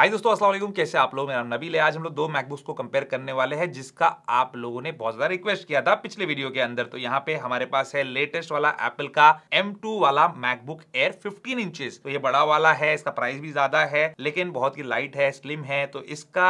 हाय दोस्तों अस्सलाम वालेकुम कैसे आप लोग मेरा नबी ले आज हम लोग दो मैकबुक्स को कंपेयर करने वाले हैं जिसका आप लोगों ने बहुत ज़्यादा रिक्वेस्ट किया था पिछले वीडियो के अंदर तो यहाँ पे हमारे पास है लेटेस्ट वाला एप्पल का M2 वाला मैकबुक एयर 15 इंचेस तो ये बड़ा वाला है इसका प्राइस भी ज़्यादा है लेकिन बहुत ही लाइट है स्लिम है तो इसका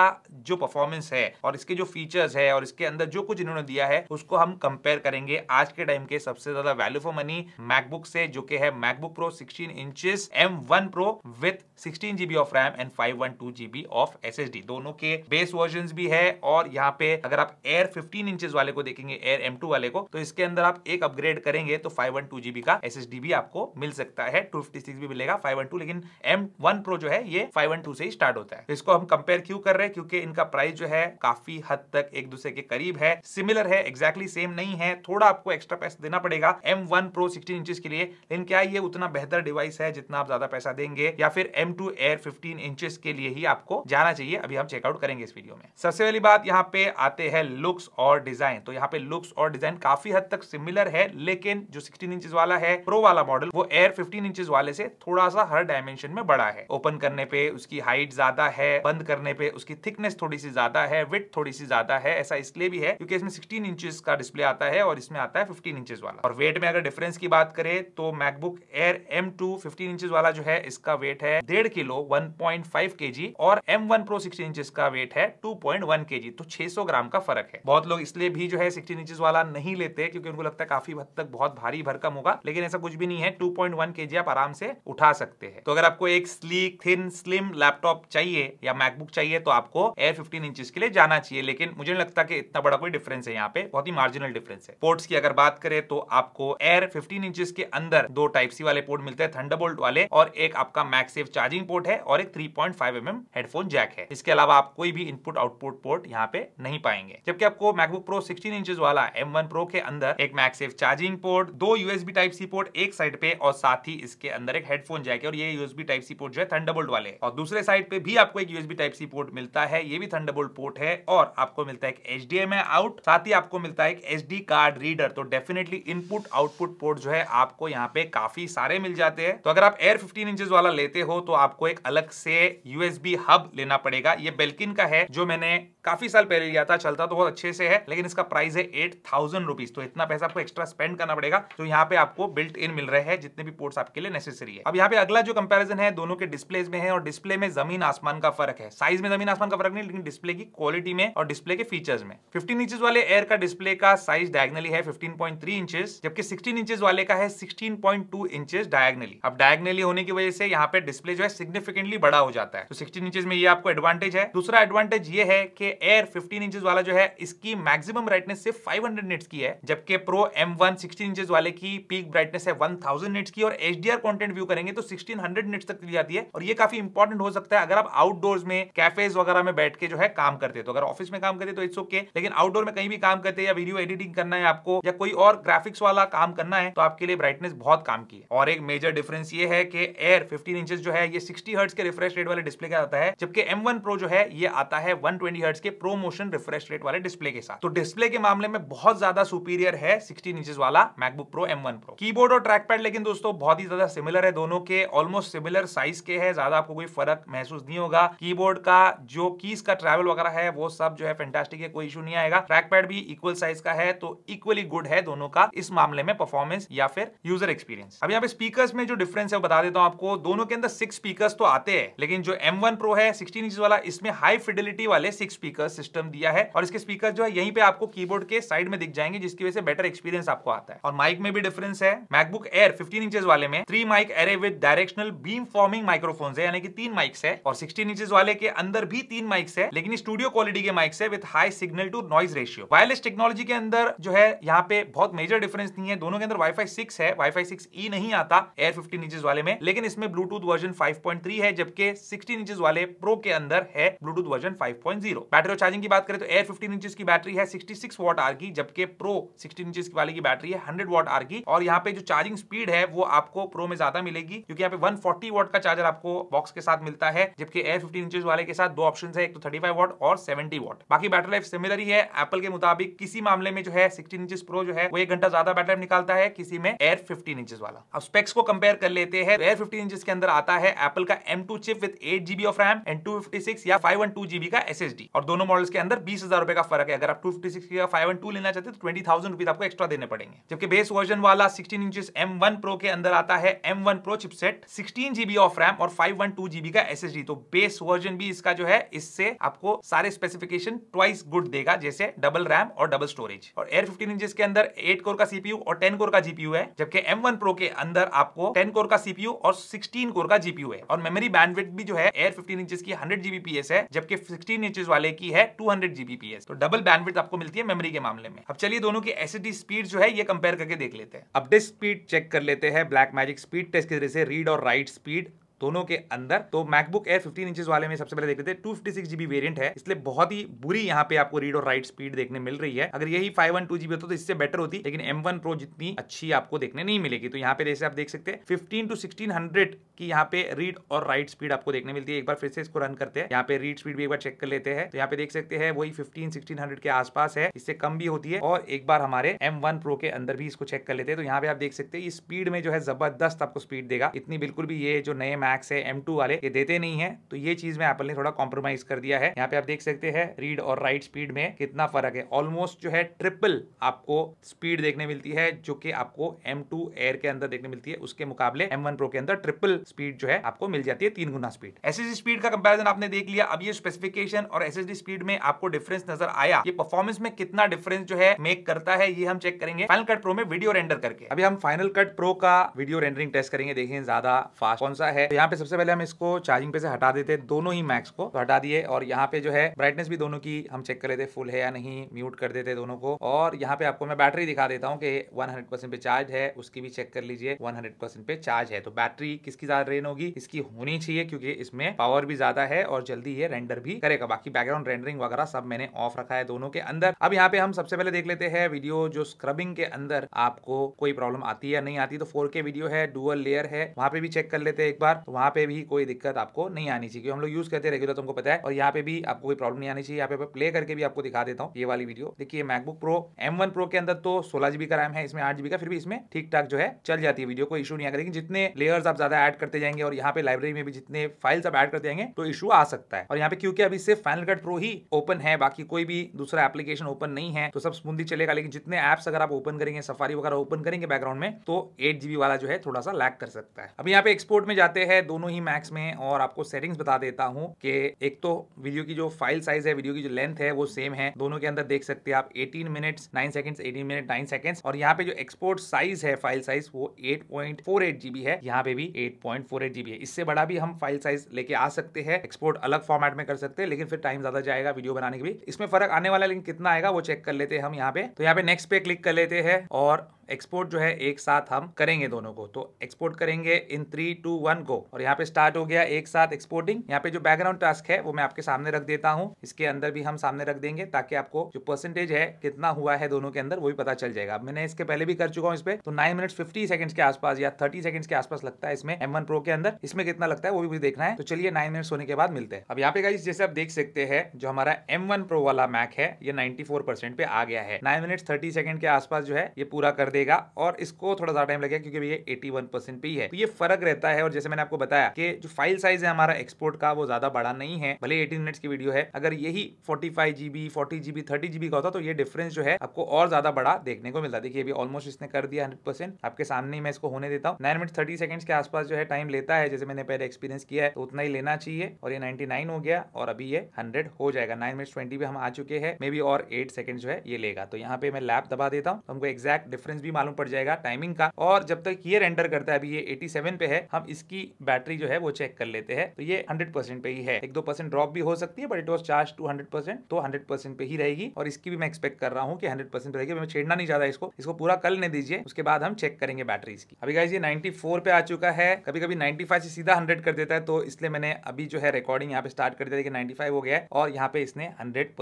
जो परफॉर्मेंस है और इसके जो फीचर्स है और इसके अंदर जो कुछ इन्होंने दिया है उसको हम कंपेयर करेंगे आज के टाइम के सबसे ज़्यादा वैल्यू फॉर मनी मैकबुक से जो कि है MacBook Pro sixteen inches M one Pro with sixteen GB of RAM and five two GB of SSD दोनों के बेस वर्जन भी है और यहाँ पे अगर आप एयर फिफ्टीन इंचेस वाले को देखेंगे एयर एम वाले को तो इसके अंदर आप एक अपग्रेड करेंगे तो फाइव वन टू जीबी का एस भी आपको मिल सकता है टू फिफ्टी सिक्स भी मिलेगा फाइव वन टू लेकिन एम वन प्रो जो है ये फाइव वन टू से ही स्टार्ट होता है तो इसको हम कंपेयर क्यों कर रहे हैं क्योंकि इनका प्राइस जो है काफी हद तक एक दूसरे के करीब है सिमिलर है एग्जैक्टली exactly सेम नहीं है थोड़ा आपको एक्स्ट्रा पैसा देना पड़ेगा M one Pro sixteen inches के लिए लेकिन क्या ये उतना बेहतर डिवाइस है जितना आप ज्यादा पैसा देंगे या फिर M two Air fifteen inches के लिए लिए ही आपको जाना चाहिए अभी हम चेकआउट करेंगे इस वीडियो में सबसे पहली बात यहाँ पे आते हैं लुक्स और डिजाइन तो यहाँ पे लुक्स और डिजाइन काफी हद तक सिमिलर है लेकिन जो सिक्सटीन इंचेस वाला है प्रो वाला मॉडल वो एयर फिफ्टीन इंचेस वाले से थोड़ा सा हर डायमेंशन में बड़ा है ओपन करने पे उसकी हाइट ज्यादा है बंद करने पे उसकी थिकनेस थोड़ी सी ज्यादा है विथ थोड़ी सी ज्यादा है ऐसा इसलिए भी है क्योंकि इसमें सिक्सटीन इंचेस का डिस्प्ले आता है और इसमें आता है फिफ्टीन इंचेस वाला और वेट में अगर डिफरेंस की बात करें तो MacBook Air M two fifteen inches वाला जो है इसका वेट है डेढ़ kilo one point five K G और M one Pro sixteen inch का वेट है two point one K G तो छह सौ ग्राम का फर्क है बहुत लोग इसलिए भी जो है सिक्सटीन इंच वाला नहीं लेते क्योंकि उनको लगता है काफी हद तक बहुत भारी भरकम होगा लेकिन ऐसा कुछ भी नहीं है टू पॉइंट वन के जी आप आराम से उठा सकते हैं तो अगर आपको एक स्लीक थिन स्लिम लैपटॉप चाहिए या मैकबुक चाहिए तो आपको एयर फिफ्टीन इंच के लिए जाना चाहिए लेकिन मुझे नहीं लगता कि इतना बड़ा कोई डिफरेंस है यहाँ पे बहुत ही मार्जिनल डिफरेंस है पोर्ट्स की अगर बात करें तो आपको एयर फिफ्टीन इंच के अंदर दो टाइप सी वाले पोर्ट मिलते हैं थंडरबोल्ट वाले और एक आपका मैक्सेफ चार्जिंग पोर्ट है और एक three point five M MM headphone jack है इसके अलावा आप कोई भी इनपुट आउटपुट पोर्ट यहाँ पे नहीं पाएंगे जबकि आपको मैकबुक प्रो सिक्सटीन इंच वाला M1 Pro के अंदर एक मैक्सेफ चार्जिंग पोर्ट दो यूएसबी टाइप सी पोर्ट एक साइड पे और साथ ही इसके अंदर एक हेडफोन जैक है और ये यूएसबी टाइप सी पोर्ट जो है थंडरबोल्ट वाले और दूसरे साइड पे भी आपको एक यूएसबी टाइप सी पोर्ट मिलता है ये भी थंडरबोल्ट पोर्ट है और आपको मिलता है एक एच आउट साथ ही आपको मिलता है एक एच कार्ड रीडर तो डेफिनेटली इनपुट आउटपुट पोर्ट जो है आपको यहाँ पे काफी सारे मिल जाते हैं तो अगर आप एयर फिफ्टीन इंचेस वाला लेते हो तो आपको एक अलग से यूएस यूएसबी हब लेना पड़ेगा ये बेल्किन का है जो मैंने काफी साल पहले लिया था चलता तो बहुत अच्छे से है लेकिन इसका प्राइस है एट थाउजेंड रुपीज तो इतना पैसा आपको एक्स्ट्रा स्पेंड करना पड़ेगा तो यहाँ पे आपको बिल्ट इन मिल रहे हैं जितने भी पोर्ट्स आपके लिए नेसेसरी है अब यहाँ पे अगला जो कंपेरिजन है दोनों के डिस्प्ले में है और डिस्प्ले में जमीन आसमान का फर्क है साइज में जमीन आसमान का फर्क नहीं लेकिन डिस्प्ले की क्वालिटी में और डिस्प्ले के फीचर्स में फिफ्टीन इंचेज वाले एयर का डिस्प्ले का साइज डायगनली है फिफ्टीन पॉइंट थ्री इंचेज जबकि सिक्सटीन इंचेज वाले का है sixteen point two inches diagonally अब डायगनली होने की वजह से यहाँ पे डिस्प्ले जो है सिग्निफिकेंटली बड़ा हो जाता है तो सिक्सटीन इंचेस में ये आपको एडवांटेज है दूसरा एडवांटेज ये है कि एयर फिफ्टीन इंचेस वाला जो है इसकी मैक्सिमम ब्राइटनेस सिर्फ फाइव निट्स की है जबकि Pro M one sixteen inches वाले की पीक ब्राइटनेस है 1000 निट्स की और एच कॉन्टेंट व्यू करेंगे तो 1600 निट्स तक चली जाती है और ये काफी इंपॉर्टेंट हो सकता है अगर आप आउटडोर्स में कैफेज वगैरह में बैठ के जो है काम करते तो अगर ऑफिस में काम करते तो इट्स ओके लेकिन आउटडोर में कहीं भी काम करते या वीडियो एडिटिंग करना है आपको या कोई और ग्राफिक्स वाला काम करना है तो आपके लिए ब्राइटनेस बहुत काम की है और एक मेजर डिफरेंस ये है कि एयर फिफ्टीन इंचेस जो है ये सिक्सटी हर्ट्स के रिफ्रेश रेट वाले डिस्प्ले डिस्प्ले का आता है जबकि M1 Pro जो है ये आता है 120 ट्वेंटी के प्रो मोशन रिफ्रेश रेट वाले डिस्प्ले के साथ तो डिस्प्ले के मामले में बहुत ज्यादा सुपीरियर है 16 इंचेस वाला MacBook Pro M1 Pro keyboard और ट्रैक पैड लेकिन दोस्तों बहुत ही ज्यादा सिमिलर है दोनों के ऑलमोस्ट सिमिलर साइज के है ज्यादा आपको कोई फर्क महसूस नहीं होगा कीबोर्ड का जो कीज का ट्रैवल वगैरह है वो सब जो है फेंटास्टिक है कोई इशू नहीं आएगा ट्रैक पैड भी इक्वल साइज का है तो इक्वली गुड है दोनों का इस मामले में परफॉर्मेंस या फिर यूजर एक्सपीरियंस अब यहाँ पे स्पीकर में जो डिफरेंस है वो बता देता हूँ आपको दोनों के अंदर सिक्स स्पीकर तो आते हैं लेकिन जो M1 वन प्रो है सिक्सटीन इंच वाला इसमें हाई फिडिलिटी वाले सिक्स स्पीकर सिस्टम दिया है और इसके स्पीकर जो है यहीं पे आपको कीबोर्ड के साइड में दिख जाएंगे जिसकी वजह से बेटर एक्सपीरियंस आपको आता है और माइक में भी डिफरेंस है मैकबुक एयर फिफ्टीन इंचेस वाले में three mic array with directional beam forming microphone है यानी कि तीन माइक्स है और सिक्सटीन इंचेस वाले के अंदर भी तीन माइक्स है लेकिन स्टूडियो क्वालिटी के माइक्स है with high signal to noise ratio wireless technology के अंदर जो है यहाँ पे बहुत मेजर डिफरेंस नहीं है दोनों के अंदर वाईफाई सिक्स है वाईफाई सिक्स ई नहीं आता एयर फिफ्टीन इंचेस वाले में लेकिन इसमें ब्लूटूथ वर्जन फाइव है जबकि सिक्सटीन इंचेस वाले प्रो के अंदर है ब्लूटूथ वर्जन 5.0 बैटरी और चार्जिंग की बात करें तो एयर 15 इंचेस की बैटरी है 66 वॉट आर की जबकि प्रो 16 इंचेस वाली की बैटरी है 100 वॉट आर की और यहाँ पे जो चार्जिंग स्पीड है वो आपको प्रो में ज्यादा मिलेगी क्योंकि यहाँ पे वन फोर्टी का चार्जर आपको बॉक्स के साथ मिलता है जबकि एयर फिफ्टीन इंचेस वाले के साथ दो ऑप्शन है एक तो थर्टी फाइव और सेवेंटी वॉट बाकी बैटरी लाइफ सिमिलर ही है एप्पल के मुताबिक किसी मामले में जो है सिक्सटीन इंचेस प्रो जो है वो एक घंटा ज्यादा बैटरी निकालता है किसी में एयर फिफ्टीन इंचेस वाला अब स्पेक्स को कंपेयर कर लेते हैं एयर फिफ्टीन इंचेस के अंदर आता है एप्पल का M chip with eight GB of RAM and two या फाइव वन टू जीबी का एसएसडी और दोनों मॉडल्स के अंदर बीस हजार रुपए का फर्क है अगर आप टू फिफ्टी सिक्स या फाइव वन टू लेना चाहते तो ट्वेंटी थाउजेंड रुपीज आपको एक्स्ट्रा देने पड़ेंगे जबकि बेस वर्जन वाला sixteen inch M one Pro के अंदर आता है M one Pro chipset sixteen GB of RAM और फाइव वन टू जीबी का एसएसडी तो बेस वर्जन भी इसका जो है इससे आपको सारे स्पेसिफिकेशन ट्वाइस गुड देगा जैसे डबल रैम और डबल स्टोरेज और एयर फिफ्टीन इंच के अंदर एट कोर का सीपीयू और टेन कोर का जीपीयू है जबकि एम वन प्रो के अंदर आपको टेन कोर का सीपीयू और सिक्सटीन कोर का जीपीयू है और मेमोरी बैंडविड्थ भी जो है लेयर फिफ्टीन इंचेस की हंड्रेड जीबीपीएस है जबकि सिक्सटीन इंचेस वाले की है टू हंड्रेड जीबीपीएस तो डबल बैंडविड आपको मिलती है मेमरी के मामले में अब चलिए दोनों की एस स्पीड e जो है ये कंपेयर करके देख लेते हैं अब डिस्क स्पीड चेक कर लेते हैं ब्लैक मैजिक स्पीड टेस्ट के जरिए रीड और राइट स्पीड दोनों के अंदर तो मैकबुक एयर 15 इंचेस वाले में सबसे पहले देख लेते हैं टू फिफ्टी वेरियंट है इसलिए बहुत ही बुरी यहाँ पे आपको रीड और राइट स्पीड देखने मिल रही है अगर यही फाइव वन टू जीबी होता तो इससे बेटर होती लेकिन एम वन प्रो जितनी अच्छी आपको देखने नहीं मिलेगी तो यहाँ पे जैसे आप देख सकते हैं फिफ्टीन टू सिक्सटीन हंड्रेड की यहाँ पे रीड और राइट स्पीड आपको देखने मिलती है एक बार फिर से इसको रन करते हैं यहाँ पे रीड स्पीड भी एक बार चेक कर लेते हैं तो यहाँ पे देख सकते हैं वही फिफ्टीन सिक्सटीन हंड्रेड के आसपास है इससे कम भी होती है और एक बार हमारे एम वन प्रो के अंदर भी इसको चेक कर लेते हैं तो यहाँ पे आप देख सकते हैं स्पीड में जो है जबरदस्त आपको स्पीड देगा इतनी बिल्कुल भी ये जो नए मैक्स है एम वाले ये देते नहीं है तो ये चीज में एपल ने थोड़ा कॉम्प्रोमाइज कर दिया है यहाँ पे आप देख सकते हैं रीड और राइट स्पीड में कितना फर्क है ऑलमोस्ट जो है ट्रिपल आपको स्पीड देखने मिलती है जो कि आपको एम एयर के अंदर देखने मिलती है उसके मुकाबले एम प्रो के अंदर ट्रिपल स्पीड जो है आपको मिल जाती है तीन गुना स्पीड एस स्पीड का कंपेरिजन आपने देख लिया अब ये स्पेसिफिकेशन और एस स्पीड में आपको डिफरेंस नजर आया ये परफॉर्मेंस में कितना डिफरेंस जो है मेक करता है ये हम चेक करेंगे फाइनल कट प्रो में वीडियो रेंडर करके अभी हम फाइनल कट प्रो का वीडियो रेंडरिंग टेस्ट करेंगे देखें ज्यादा फास्ट कौन सा है तो यहाँ पे सबसे पहले हम इसको चार्जिंग पे से हटा देते हैं दोनों ही मैक्स को तो हटा दिए और यहाँ पे जो है ब्राइटनेस भी दोनों की हम चेक कर लेते फुल है या नहीं म्यूट कर देते दोनों को और यहाँ पे आपको मैं बैटरी दिखा देता हूँ कि 100% पे चार्ज है उसकी भी चेक कर लीजिए 100% पे चार्ज है तो बैटरी किसकी ज्यादा रेन होगी इसकी होनी चाहिए क्योंकि इसमें पावर भी ज्यादा है और जल्दी ये रेंडर भी करेगा बाकी बैकग्राउंड रेंडरिंग वगैरह सब मैंने ऑफ रखा है दोनों के अंदर अब यहाँ पे हम सबसे पहले देख लेते हैं वीडियो जो स्क्रबिंग के अंदर आपको कोई प्रॉब्लम आती है या नहीं आती तो फोर वीडियो है डुअल लेयर है वहां पे भी चेक कर लेते हैं एक बार तो वहाँ पे भी कोई दिक्कत आपको नहीं आनी चाहिए हम लोग यूज करते रेगुलर तुमको पता है और यहाँ पे भी आपको कोई प्रॉब्लम नहीं आनी चाहिए यहाँ पे प्ले करके भी आपको दिखा देता हूँ ये वाली वीडियो देखिए मैकबुक प्रो एम प्रो के अंदर तो सोलह जीबी का रैम है इसमें आठ का फिर भी इसमें ठीक ठाक जो है चल जाती है वीडियो कोई इशू नहीं आएगा लेकिन जितने लेयर्स आप ज्यादा एड करते जाएंगे और यहाँ पे लाइब्रेरी में भी जितने फाइल्स आप एड करते जाएंगे तो इशू आ सकता है और यहाँ पे क्योंकि अभी सिर्फ फाइनल कट प्रो ही ओपन है बाकी कोई भी दूसरा एप्लीकेशन ओपन नहीं है तो सब स्मूदी चलेगा लेकिन जितने एप्स अगर आप ओपन करेंगे सफारी वगैरह ओपन करेंगे बैकग्राउंड में तो एट जीबी वाला जो है थोड़ा सा लैक कर सकता है अब यहाँ पे एक्सपोर्ट में जाते हैं है दोनों ही मैक्स में और आपको सेटिंग्स बता देता हूँ कि एक तो वीडियो की जो फाइल साइज है वीडियो की जो लेंथ है वो सेम है दोनों के अंदर देख सकते हैं आप 18 मिनट्स 9 सेकंड्स 18 मिनट 9 सेकंड्स और यहाँ पे जो एक्सपोर्ट साइज है फाइल साइज वो 8.48 जीबी है यहाँ पे भी 8.48 जीबी है इससे बड़ा भी हम फाइल साइज लेके आ सकते हैं एक्सपोर्ट अलग फॉर्मेट में कर सकते हैं लेकिन फिर टाइम ज्यादा जाएगा वीडियो बनाने के भी इसमें फर्क आने वाला लेकिन कितना आएगा वो चेक कर लेते हैं हम यहाँ पे तो यहाँ पे नेक्स्ट पे क्लिक कर लेते हैं और एक्सपोर्ट जो है एक साथ हम करेंगे दोनों को तो एक्सपोर्ट करेंगे इन थ्री टू वन को और यहाँ पे स्टार्ट हो गया एक साथ एक्सपोर्टिंग यहाँ पे जो बैकग्राउंड टास्क है वो मैं आपके सामने रख देता हूँ इसके अंदर भी हम सामने रख देंगे ताकि आपको जो परसेंटेज है कितना हुआ है दोनों के अंदर वो भी पता चल जाएगा मैंने इसके पहले भी कर चुका हूँ इस पर तो नाइन मिनट फिफ्टी सेकंड के आसपास या थर्टी सेकंड के आसपास लगता है इसमें एम वन प्रो के अंदर इसमें कितना लगता है वो भी मुझे देखना है तो चलिए नाइन मिनट्स होने के बाद मिलते हैं अब यहाँ पे गाइस जैसे आप देख सकते हैं जो हमारा एम वन प्रो वाला मैक है ये नाइन्टी फोर परसेंट पे आ गया है नाइन मिनट थर्टी सेकंड के आसपास जो है ये पूरा कर दे देगा और इसको थोड़ा ज्यादा टाइम लगेगा क्योंकि भैया एटी वन परसेंट पे है तो ये फर्क रहता है और जैसे मैंने आपको बताया कि जो फाइल साइज है हमारा एक्सपोर्ट का वो ज्यादा बड़ा नहीं है भले एटीन मिनट्स की वीडियो है अगर यही forty five GB forty GB thirty GB का होता तो ये डिफरेंस जो है आपको और ज्यादा बड़ा देखने को मिलता देखिए अभी ऑलमोस्ट इसने कर दिया हंड्रेड परसेंट आपके सामने मैं इसको होने देता हूँ नाइन मिनट थर्टी सेकंड्स के आसपास जो है टाइम लेता है जैसे मैंने पहले एक्सपीरियंस किया है तो उतना ही लेना चाहिए और ये नाइनटी नाइन हो गया और अभी ये हंड्रेड हो जाएगा नाइन मिनट ट्वेंटी भी हम आ चुके हैं मे बी और एट सेकंड जो है ये लेगा तो यहाँ पे मैं लैप दबा देता हूँ तो हमको एक्जैक्ट डिफरेंस भी मालूम पड़ जाएगा टाइमिंग का और जब तक ये रेंडर करता है अभी ये 87 पे है हम इसकी बैटरी जो है वो चेक कर लेते हैं तो ये 100 परसेंट पे ही है एक दो परसेंट ड्रॉप भी हो सकती है but it was charge to hundred तो हंड्रेड पे ही रहेगी और इसकी भी मैं एक्सपेक्ट कर रहा हूँ कि हंड्रेड परसेंट रहेगी मैं छेड़ना नहीं चाहता इसको इसको पूरा कल लेने दीजिए उसके बाद हम चेक करेंगे बैटरी इसकी अभी गाइज ये नाइन्टी पे आ चुका है कभी कभी नाइन्टी से सीधा हंड्रेड कर देता है तो इसलिए मैंने अभी जो है रिकॉर्डिंग यहाँ पे स्टार्ट कर दिया कि फाइव हो गया और यहाँ पे इसने हंड्रेड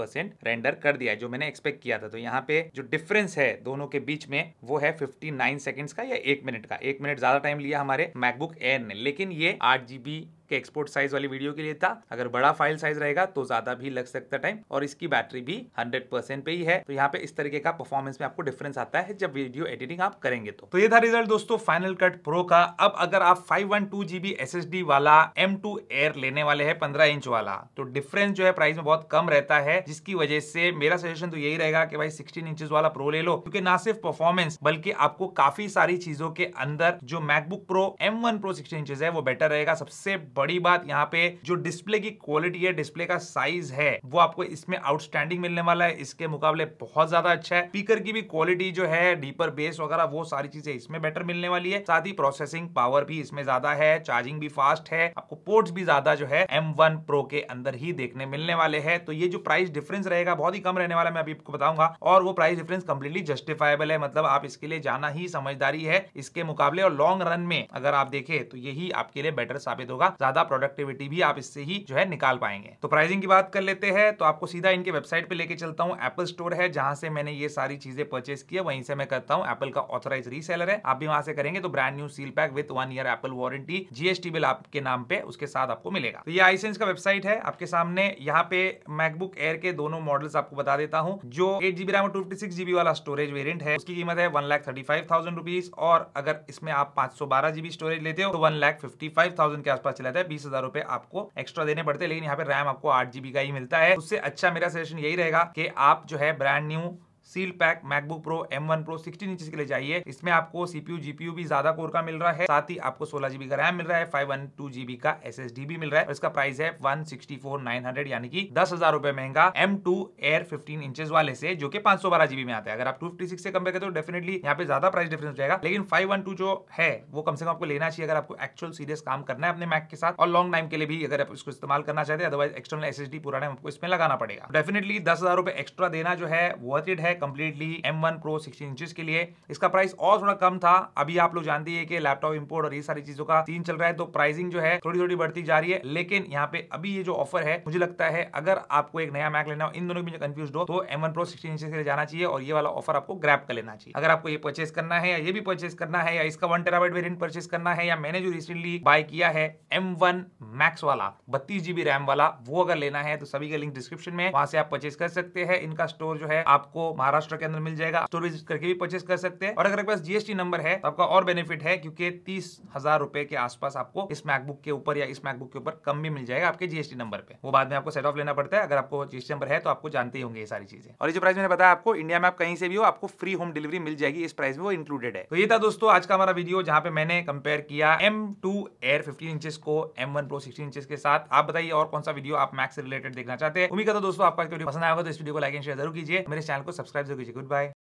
रेंडर कर दिया जो मैंने एक्सपेक्ट किया था तो यहाँ पे जो डिफरेंस है दोनों के बीच में वो है है 59 सेकंड्स का या एक मिनट का एक मिनट ज्यादा टाइम लिया हमारे मैकबुक एयर ने लेकिन ये आठ जीबी के एक्सपोर्ट साइज वाली वीडियो के लिए था अगर बड़ा फाइल साइज रहेगा तो ज्यादा भी लग सकता टाइम और इसकी बैटरी भी हंड्रेड परसेंट पे ही है तो यहाँ पे इस तरीके का परफॉर्मेंस में आपको डिफरेंस आता है जब वीडियो एडिटिंग आप करेंगे तो, तो ये था रिजल्ट दोस्तों फाइनल कट प्रो का अब अगर आप five one two GB S S D वाला एम टू एयर लेने वाले है पंद्रह इंच वाला तो डिफरेंस जो है प्राइस में बहुत कम रहता है जिसकी वजह से मेरा सजेशन तो यही रहेगा कि भाई सिक्सटीन इंच वाला प्रो ले लो क्योंकि ना सिर्फ परफॉर्मेंस बल्कि आपको काफी सारी चीजों के अंदर जो MacBook Pro M one Pro sixteen inch है वो बेटर रहेगा सबसे बड़ी बात यहाँ पे जो डिस्प्ले की क्वालिटी है डिस्प्ले का साइज है वो आपको इसमें आउटस्टैंडिंग मिलने वाला है इसके मुकाबले बहुत ज्यादा अच्छा है स्पीकर की भी क्वालिटी जो है डीपर बेस वगैरह वो सारी चीजें इसमें बेटर मिलने वाली है साथ ही प्रोसेसिंग पावर भी इसमें ज्यादा है चार्जिंग भी फास्ट है आपको पोर्ट्स भी ज्यादा जो है एम वन प्रो के अंदर ही देखने मिलने वाले हैं तो ये जो प्राइस डिफरेंस रहेगा बहुत ही कम रहने वाला मैं अभी आपको बताऊंगा और वो प्राइस डिफरेंस कंप्लीटली जस्टिफाइबल है मतलब आप इसके लिए जाना ही समझदारी है इसके मुकाबले और लॉन्ग रन में अगर आप देखें तो यही आपके लिए बेटर साबित होगा ज्यादा प्रोडक्टिविटी भी आप इससे ही जो है निकाल पाएंगे तो प्राइसिंग की बात कर लेते हैं तो आपको सीधा इनके वेबसाइट पे लेके चलता हूँ एप्पल स्टोर है जहां से मैंने ये सारी चीजें परचेस किया वहीं से मैं करता हूँ एप्पल का ऑथोराइज रीसेलर है आप भी वहां से करेंगे तो brand new seal pack with one year Apple warranty GST bill आपके नाम पे उसके साथ आपको मिलेगा तो ये आईसेंस का वेबसाइट है आपके सामने यहाँ पे मैकबुक एयर के दोनों मॉडल्स आपको बता देता हूँ जो eight GB RAM two fifty six GB वाला स्टोरेज वेरियंट है उसकी कीमत है one lakh thirty five thousand rupees और अगर इसमें आप पांच सौ बारह जीबी स्टोरेज लेते हो तो one lakh fifty five thousand के आसपास चला जाता है बीस हजार रुपए आपको एक्स्ट्रा देने पड़ते हैं लेकिन यहाँ पे रैम आपको आठ जीबी का ही मिलता है उससे अच्छा मेरा सजेशन यही रहेगा कि आप जो है brand new seal pack MacBook Pro M one Pro sixteen inch के लिए चाहिए इसमें आपको सीपीयू जीपीयू भी ज्यादा कोर का मिल रहा है साथ ही आपको सोलह जीबी का रैम मिल रहा है फाइव वन टू जीबी का एस एस डी भी मिल रहा है इसका प्राइस है one sixty four nine hundred यानी कि दस हजार रुपए महंगा M two Air fifteen inches वाले से जो कि पांच सौ बारह जीबी में आता है अगर आप टू फिफ्टी सिक्स से कम करते तो डेफिनेटली यहाँ पे ज्यादा प्राइस डिफरेंस रहेगा लेकिन फाइव वन टू जो है वो कम से कम आपको लेना चाहिए अगर आपको एक्चुअल सीरियस काम करना है अपने मैक के साथ और लॉन्ग टाइम के लिए भी अगर आप इसको इस्तेमाल करना चाहते हैं otherwise external S S D पुराने आपको इसमें लगाना पड़ेगा डेफिनेटली दस हजार रुपए एक्स्ट्रा देना जो है वर्थ इट है completely M one Pro sixteen inches के लिए इसका प्राइस और थोड़ा कम था अभी आप लोग जानते हैं कि लैपटॉप इम्पोर्ट और ये सारी चीजों का सीन चल रहा है तो प्राइसिंग जो है थोड़ी थोड़ी बढ़ती जा रही है लेकिन यहाँ पे अभी ये जो ऑफर है मुझे लगता है अगर आपको एक नया मैक लेना हो इन दोनों में कंफ्यूज हो तो M one Pro sixteen inches के लिए जाना चाहिए और ये वाला ऑफर आपको ग्रैप कर लेना चाहिए अगर आपको ये परचेस करना है या ये भी परचेस करना है या इसका वन टेराबाइट वेरियंट परचेस करना है या मैंने जो रिसेंटली बाय किया है एम वन मैक्स वाला बत्तीस जीबी रैम वाला वो अगर लेना है तो सभी का लिंक डिस्क्रिप्शन में वहां से आप परचेस कर सकते हैं इनका स्टोर जो है आपको महाराष्ट्र के अंदर मिल जाएगा स्टोर विजिट करके भी परचेस कर सकते हैं और अगर आपके पास जीएसटी नंबर है तो आपका और बेनिफिट है क्योंकि तीस हजार रुपए के आसपास आपको इस मैकबुक के ऊपर या इस मैकबुक के ऊपर कम भी मिल जाएगा आपके जीएसटी नंबर पे वो बाद में आपको सेट ऑफ लेना पड़ता है अगर आपको जीएसटी नंबर है तो आपको जानते ही होंगे ये सारी चीजें और जो प्राइस मैंने बताया आपको इंडिया में आप कहीं से भी हो आपको फ्री होम डिलीवरी मिल जाएगी इस प्राइस में वो इंक्लूडेड है तो ये था दोस्तों आज का हमारा वीडियो जहां पे मैंने कंपेयर किया M two Air fifteen inches को M one Pro sixteen inches के साथ आप बताइए और कौन सा वीडियो आप मैक्स से रिलेटेड देखना चाहते हैं उम्मीद करता दोस्तों आपका वीडियो पसंद आएगा तो इस वीडियो को लाइक एंड शेयर जरूर कीजिए मेरे चैनल को सब्सक्राइब subscribe, Zoguchi. Goodbye.